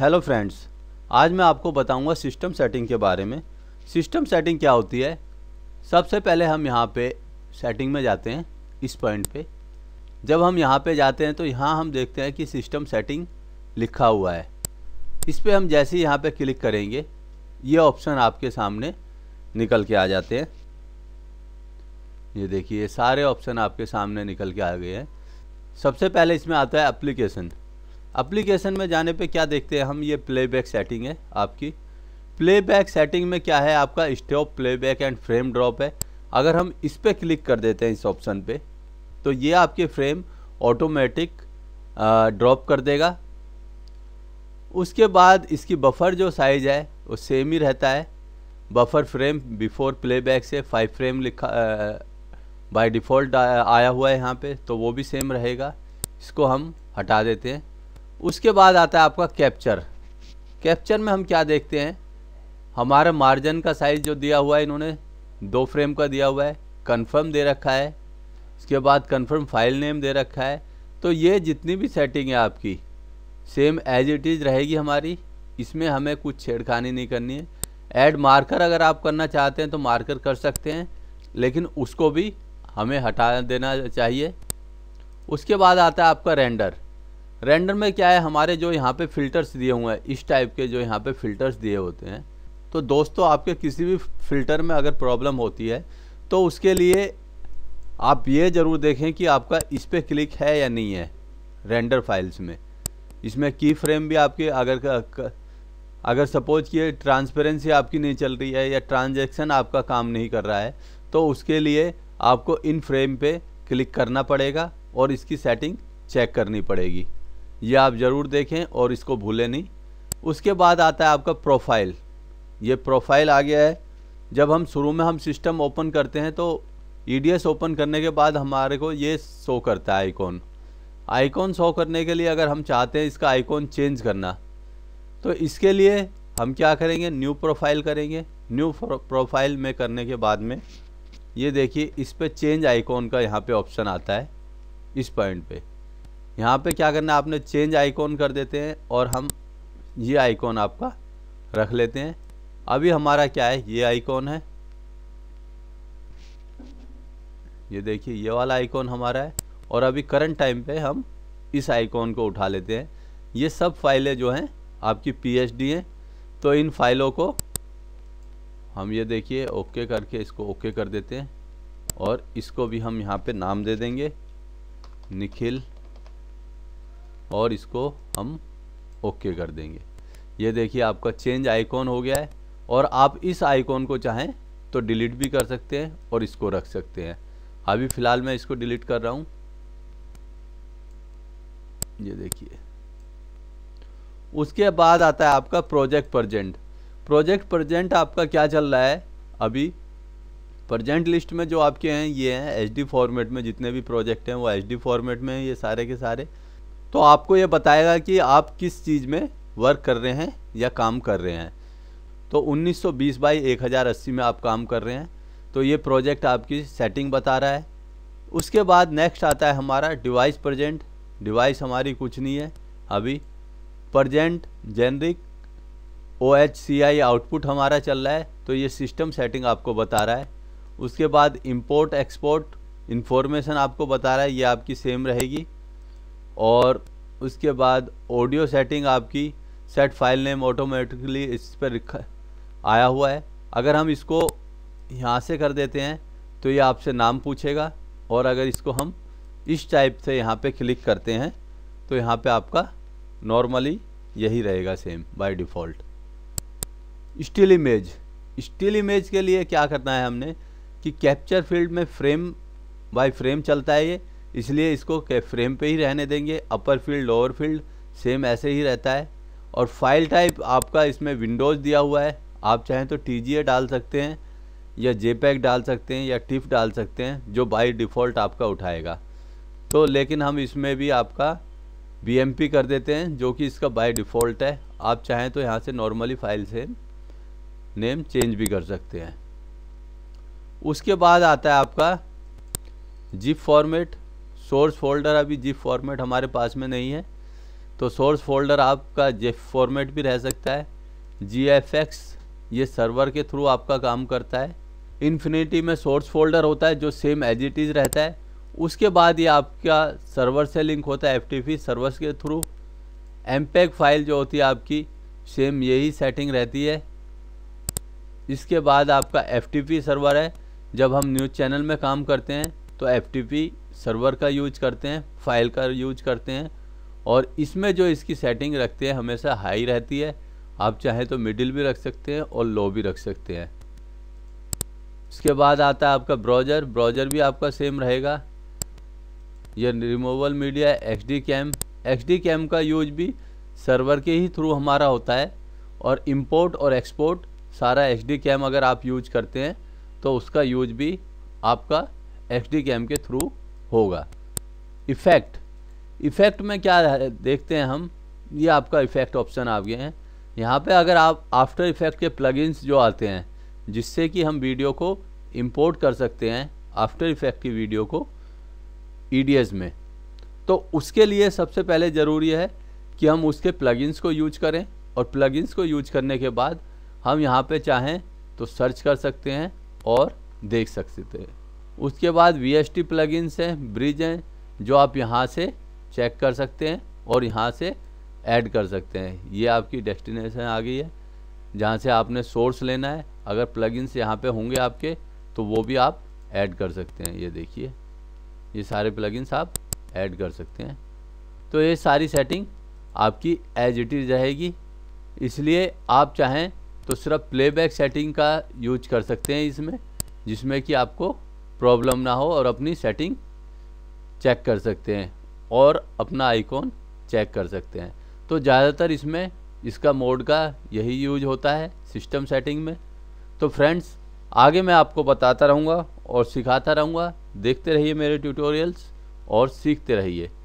hello friends आज मैं आपको बताऊंगा सिस्टम सेटिंग के बारे में सिस्टम सेटिंग क्या होती है सबसे पहले हम यहाँ पे सेटिंग में जाते हैं इस पॉइंट पे जब हम यहाँ पे जाते हैं तो यहाँ हम देखते हैं कि सिस्टम सेटिंग लिखा हुआ है इस पर हम जैसे ही यहाँ पर क्लिक करेंगे ये ऑप्शन आपके सामने निकल के आ जाते हैं ये देखिए सारे ऑप्शन आपके सामने निकल के आ गए हैं सबसे पहले इसमें आता है एप्लीकेशन अप्लीकेशन में जाने पे क्या देखते हैं हम ये प्लेबैक सेटिंग है आपकी प्लेबैक सेटिंग में क्या है आपका stop playback and frame drop है अगर हम इस पर क्लिक कर देते हैं इस ऑप्शन पे तो ये आपके फ्रेम ऑटोमेटिक ड्रॉप कर देगा उसके बाद इसकी बफर जो साइज़ है वो सेम ही रहता है बफर फ्रेम बिफोर प्लेबैक से फाइव फ्रेम लिखा बाय डिफ़ॉल्ट आया हुआ है यहाँ पे तो वो भी सेम रहेगा इसको हम हटा देते हैं उसके बाद आता है आपका कैप्चर कैप्चर में हम क्या देखते हैं हमारा मार्जिन का साइज़ जो दिया हुआ है इन्होंने दो फ्रेम का दिया हुआ है कंफर्म दे रखा है उसके बाद कंफर्म फाइल नेम दे रखा है तो ये जितनी भी सेटिंग है आपकी सेम एज इट इज़ रहेगी हमारी इसमें हमें कुछ छेड़खानी नहीं करनी है ऐड मार्कर अगर आप करना चाहते हैं तो मार्कर कर सकते हैं लेकिन उसको भी हमें हटा देना चाहिए उसके बाद आता है आपका रेंडर रेंडर में क्या है हमारे जो यहाँ पे फिल्टर्स दिए हुए हैं इस टाइप के जो यहाँ पे फिल्टर्स दिए होते हैं तो दोस्तों आपके किसी भी फिल्टर में अगर प्रॉब्लम होती है तो उसके लिए आप ये ज़रूर देखें कि आपका इस पर क्लिक है या नहीं है रेंडर फाइल्स में इसमें की फ्रेम भी आपके अगर अगर सपोज किए ट्रांसपेरेंसी आपकी नहीं चल रही है या ट्रांजेक्शन आपका काम नहीं कर रहा है तो उसके लिए आपको इन फ्रेम पर क्लिक करना पड़ेगा और इसकी सेटिंग चेक करनी पड़ेगी ये आप ज़रूर देखें और इसको भूलें नहीं उसके बाद आता है आपका प्रोफाइल ये प्रोफाइल आ गया है जब हम शुरू में हम सिस्टम ओपन करते हैं तो ई ओपन करने के बाद हमारे को ये शो करता है आइकॉन आइकॉन शो करने के लिए अगर हम चाहते हैं इसका आइकॉन चेंज करना तो इसके लिए हम क्या करेंगे न्यू प्रोफाइल करेंगे न्यू प्रोफाइल में करने के बाद में ये देखिए इस पर चेंज आइकॉन का यहाँ पे ऑप्शन आता है इस पॉइंट पे यहाँ पे क्या करना है आपने चेंज आइकॉन कर देते हैं और हम ये आइकॉन आपका रख लेते हैं अभी हमारा क्या है ये आइकॉन है ये देखिए ये वाला आइकॉन हमारा है और अभी करंट टाइम पे हम इस आइकॉन को उठा लेते हैं ये सब फाइलें जो हैं आपकी पीएचडी हैं तो इन फाइलों को हम ये देखिए ओके करके इसको ओके कर देते हैं और इसको भी हम यहाँ पे नाम दे देंगे निखिल और इसको हम ओके कर देंगे ये देखिए आपका चेंज आइकॉन हो गया है और आप इस आइकॉन को चाहें तो डिलीट भी कर सकते हैं और इसको रख सकते हैं अभी फ़िलहाल मैं इसको डिलीट कर रहा हूँ ये देखिए उसके बाद आता है आपका प्रोजेक्ट प्रजेंट प्रोजेक्ट प्रजेंट आपका क्या चल रहा है अभी प्रजेंट लिस्ट में जो आपके हैं ये हैं एच फॉर्मेट में जितने भी प्रोजेक्ट हैं वो एच फॉर्मेट में हैं ये सारे के सारे तो आपको ये बताएगा कि आप किस चीज़ में वर्क कर रहे हैं या काम कर रहे हैं तो 1920 बाई एक में आप काम कर रहे हैं तो ये प्रोजेक्ट आपकी सेटिंग बता रहा है उसके बाद नेक्स्ट आता है हमारा डिवाइस प्रजेंट डिवाइस हमारी कुछ नहीं है अभी present generic O H C I output हमारा चल रहा है तो ये सिस्टम सेटिंग आपको बता रहा है उसके बाद इंपोर्ट एक्सपोर्ट इन्फॉर्मेशन आपको बता रहा है ये आपकी सेम रहेगी और उसके बाद ऑडियो सेटिंग आपकी सेट फाइल नेम ऑटोमेटिकली इस पर आया हुआ है अगर हम इसको यहाँ से कर देते हैं तो ये आपसे नाम पूछेगा और अगर इसको हम इस टाइप से यहाँ पे क्लिक करते हैं तो यहाँ पे आपका नॉर्मली यही रहेगा same by default still image still image के लिए क्या करना है हमने कि कैप्चर फील्ड में फ्रेम बाय फ्रेम चलता है ये इसलिए इसको फ्रेम पे ही रहने देंगे upper field lower field same ऐसे ही रहता है और फाइल टाइप आपका इसमें विंडोज़ दिया हुआ है आप चाहें तो टी डाल सकते हैं या जे डाल सकते हैं या टिफ डाल सकते हैं जो बाई डिफ़ॉल्ट आपका उठाएगा तो लेकिन हम इसमें भी आपका बी कर देते हैं जो कि इसका बाई डिफ़ॉल्ट है आप चाहें तो यहाँ से नॉर्मली फाइल से नेम चेंज भी कर सकते हैं उसके बाद आता है आपका जिप फॉर्मेट सोर्स फोल्डर अभी जिप फॉर्मेट हमारे पास में नहीं है तो सोर्स फोल्डर आपका जिप फॉर्मेट भी रह सकता है जी एफ एक्स ये सर्वर के थ्रू आपका काम करता है इन्फिनिटी में सोर्स फोल्डर होता है जो सेम एज इट इज़ रहता है उसके बाद ये आपका सर्वर से लिंक होता है एफ सर्वर्स के थ्रू एम e फाइल जो होती है आपकी सेम यही सेटिंग रहती है इसके बाद आपका एफ सर्वर है जब हम न्यूज़ चैनल में काम करते हैं तो एफ सर्वर का यूज करते हैं फाइल का यूज करते हैं और इसमें जो इसकी सेटिंग रखते हैं हमेशा हाई रहती है आप चाहें तो मिडिल भी रख सकते हैं और लो भी रख सकते हैं उसके बाद आता है आपका ब्राउजर ब्राउजर भी आपका सेम रहेगा यह removal media H D cam H D cam का यूज भी सर्वर के ही थ्रू हमारा होता है और इंपोर्ट और एक्सपोर्ट सारा एच डी कैम अगर आप यूज करते हैं तो उसका यूज भी आपका एच डी कैम के थ्रू होगा इफ़ेक्ट इफ़ेक्ट में क्या देखते हैं हम ये आपका इफ़ेक्ट ऑप्शन आ गया है यहाँ पे अगर आप आफ्टर इफ़ेक्ट के प्लगइन्स जो आते हैं जिससे कि हम वीडियो को इंपोर्ट कर सकते हैं आफ्टर इफ़ेक्ट की वीडियो को ई में तो उसके लिए सबसे पहले ज़रूरी है कि हम उसके प्लगइन्स को यूज करें और प्लगइन्स को यूज करने के बाद हम यहाँ पे चाहें तो सर्च कर सकते हैं और देख सकते हैं उसके बाद वी एस टी प्लगइन्स हैं ब्रिज हैं जो आप यहाँ से चेक कर सकते हैं और यहाँ से ऐड कर सकते हैं ये आपकी डेस्टिनेशन आ गई है जहाँ से आपने सोर्स लेना है अगर प्लगइन्स यहाँ पे होंगे आपके तो वो भी आप ऐड कर सकते हैं ये देखिए ये सारे प्लगइन्स आप ऐड कर सकते हैं तो ये सारी सेटिंग आपकी एज इट इज़ रहेगी इसलिए आप चाहें तो सिर्फ प्लेबैक सेटिंग का यूज कर सकते हैं इसमें जिसमें कि आपको प्रॉब्लम ना हो और अपनी सेटिंग चेक कर सकते हैं और अपना आइकॉन चेक कर सकते हैं तो ज़्यादातर इसमें इसका मोड का यही यूज होता है सिस्टम सेटिंग में तो फ्रेंड्स आगे मैं आपको बताता रहूँगा और सिखाता रहूँगा देखते रहिए मेरे ट्यूटोरियल्स और सीखते रहिए